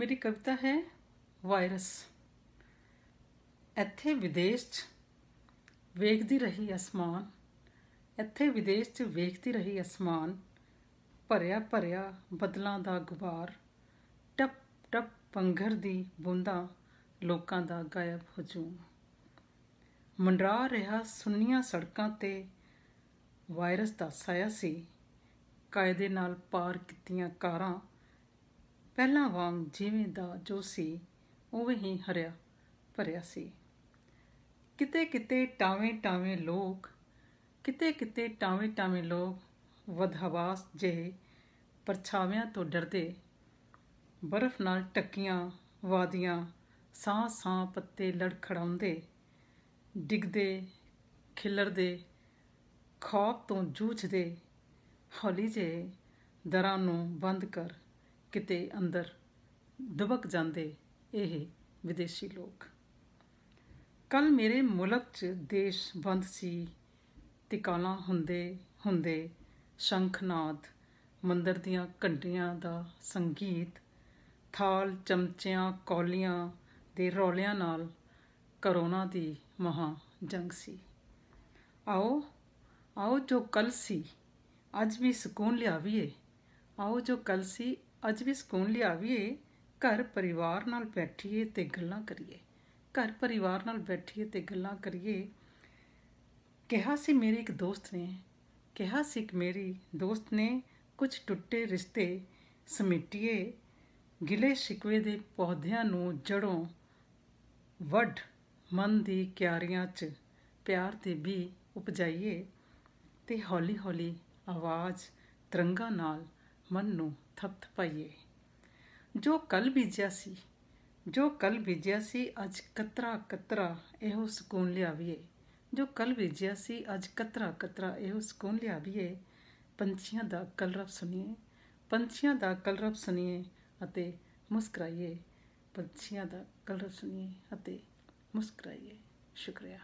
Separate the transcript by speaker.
Speaker 1: ਮੇਰੀ ਕਵਿਤਾ ਹੈ ਵਾਇਰਸ ਇੱਥੇ ਵਿਦੇਸ਼ 'ਚ ਵੇਖਦੀ ਰਹੀ ਅਸਮਾਨ ਇੱਥੇ ਵਿਦੇਸ਼ 'ਚ ਵੇਖਦੀ ਰਹੀ ਅਸਮਾਨ ਭਰਿਆ ਭਰਿਆ ਬਦਲਾਂ ਦਾ ਗੁਬਾਰ ਟਪ ਟਪ ਪੰਘਰ ਦੀ ਬੁੰਦਾ ਲੋਕਾਂ ਦਾ ਗਾਇਬ ਹਜੂਮ ਮੰਡਰਾ ਰਿਹਾ ਸੁੰਨੀਆਂ ਸੜਕਾਂ ਤੇ ਵਾਇਰਸ ਦਾ ਸਾਇਆ ਸੀ ਕਾਇਦੇ ਨਾਲ ਪਾਰ ਕੀਤੀਆਂ ਕਾਰਾਂ ਪਹਿਲਾਂ ਵਾਂਗ ਜਿਵੇਂ ਦਾ ਜੋ ਸੀ ਉਵੇਂ ਹੀ ਹਰਿਆ ਭਰਿਆ ਸੀ ਕਿਤੇ ਕਿਤੇ ਟਾਵੇਂ ਟਾਵੇਂ ਲੋਕ ਕਿਤੇ ਕਿਤੇ ਟਾਵੇਂ ਟਾਵੇਂ ਲੋਕ ਵਧਵਾਸ ਜਿਹੇ ਪਰਛਾਵਿਆਂ ਤੋਂ ਡਰਦੇ ਬਰਫ਼ ਨਾਲ ਟੱਕੀਆਂ ਵਾਦੀਆਂ ਸਾਹ ਸਾਹ ਪੱਤੇ ਲੜਖੜਾਉਂਦੇ ਡਿੱਗਦੇ ਖਿਲਰਦੇ ਖੌਫ ਤੋਂ ਜੂਝਦੇ ਹੌਲੀ ਜੇ ਦਰਾਂ ਨੂੰ ਬੰਦ ਕਰ ਕਿਤੇ ਅੰਦਰ ਦਬਕ ਜਾਂਦੇ ਇਹ ਵਿਦੇਸ਼ੀ ਲੋਕ ਕੱਲ ਮੇਰੇ ਮੁਲਕ 'ਚ ਦੇਸ਼ ਬੰਦ ਸੀ ਤਿਕਾਲਾਂ ਹੁੰਦੇ ਹੁੰਦੇ ਸ਼ੰਖਨਾਦ ਮੰਦਰ ਦੀਆਂ ਘੰਟੀਆਂ ਦਾ ਸੰਗੀਤ ਥਾਲ ਚਮਚਿਆਂ ਕੌਲੀਆਂ ਦੇ ਰੌਲਿਆਂ ਨਾਲ ਕਰੋਨਾ ਦੀ ਮਹਾ ਜੰਗ ਸੀ ਆਓ ਆਓ ਜੋ ਕੱਲ ਸੀ ਅੱਜ ਵੀ ਸਕੂਨ ਲਿਆਵੀਏ ਆਓ ਜੋ ਕੱਲ ਸੀ ਅੱਜ ਵੀ ਸਕੂਨ ਲਿਆਵੀਏ ਘਰ ਪਰਿਵਾਰ ਨਾਲ ਬੈਠੀਏ ਤੇ ਗੱਲਾਂ ਕਰੀਏ ਘਰ ਪਰਿਵਾਰ ਨਾਲ ਬੈਠੀਏ ਤੇ ਗੱਲਾਂ ਕਰੀਏ ਕਿਹਾ ਸੀ ਮੇਰੇ ਇੱਕ ਦੋਸਤ ਨੇ ਕਿਹਾ ਸੀ ਕਿ ਮੇਰੀ ਦੋਸਤ ਨੇ ਕੁਝ ਟੁੱਟੇ ਰਿਸ਼ਤੇ ਸਮੇਟੀਏ ਗਿਲੇ ਸ਼ਿਕਵੇ ਦੇ ਪੌਦਿਆਂ ਨੂੰ ਜੜੋਂ ਵੱਢ ਮਨ ਦੀ ਕਿਆਰੀਆਂ 'ਚ ਪਿਆਰ ਤੇ ਵੀ ਉਪਜਾਈਏ ਤੇ ਹੌਲੀ-ਹੌਲੀ ਆਵਾਜ਼ ਤਰੰਗਾ ਨਾਲ ਮਨ ਨੂੰ ਥਪਥਪਾਈਏ ਜੋ ਕੱਲ ਬੀਜਿਆ ਸੀ ਜੋ ਕੱਲ ਬੀਜਿਆ ਸੀ ਅੱਜ ਕਤਰਾ ਕਤਰਾ ਇਹੋ ਸਕੂਨ ਲਿਆਵੀਏ ਜੋ ਕੱਲ ਬੀਜਿਆ ਸੀ ਅੱਜ ਕਤਰਾ ਕਤਰਾ ਇਹੋ ਸਕੂਨ ਲਿਆਵੀਏ ਪੰਛੀਆਂ ਦਾ ਕਲਰਵ ਸੁਣੀਏ ਪੰਛੀਆਂ ਦਾ ਕਲਰਵ ਸੁਣੀਏ ਅਤੇ ਮੁਸਕਰਾਈਏ ਪੰਛੀਆਂ ਦਾ ਕਲਰਵ ਸੁਣੀਏ ਅਤੇ ਮੁਸਕਰਾਈਏ ਸ਼ੁਕਰੀਆ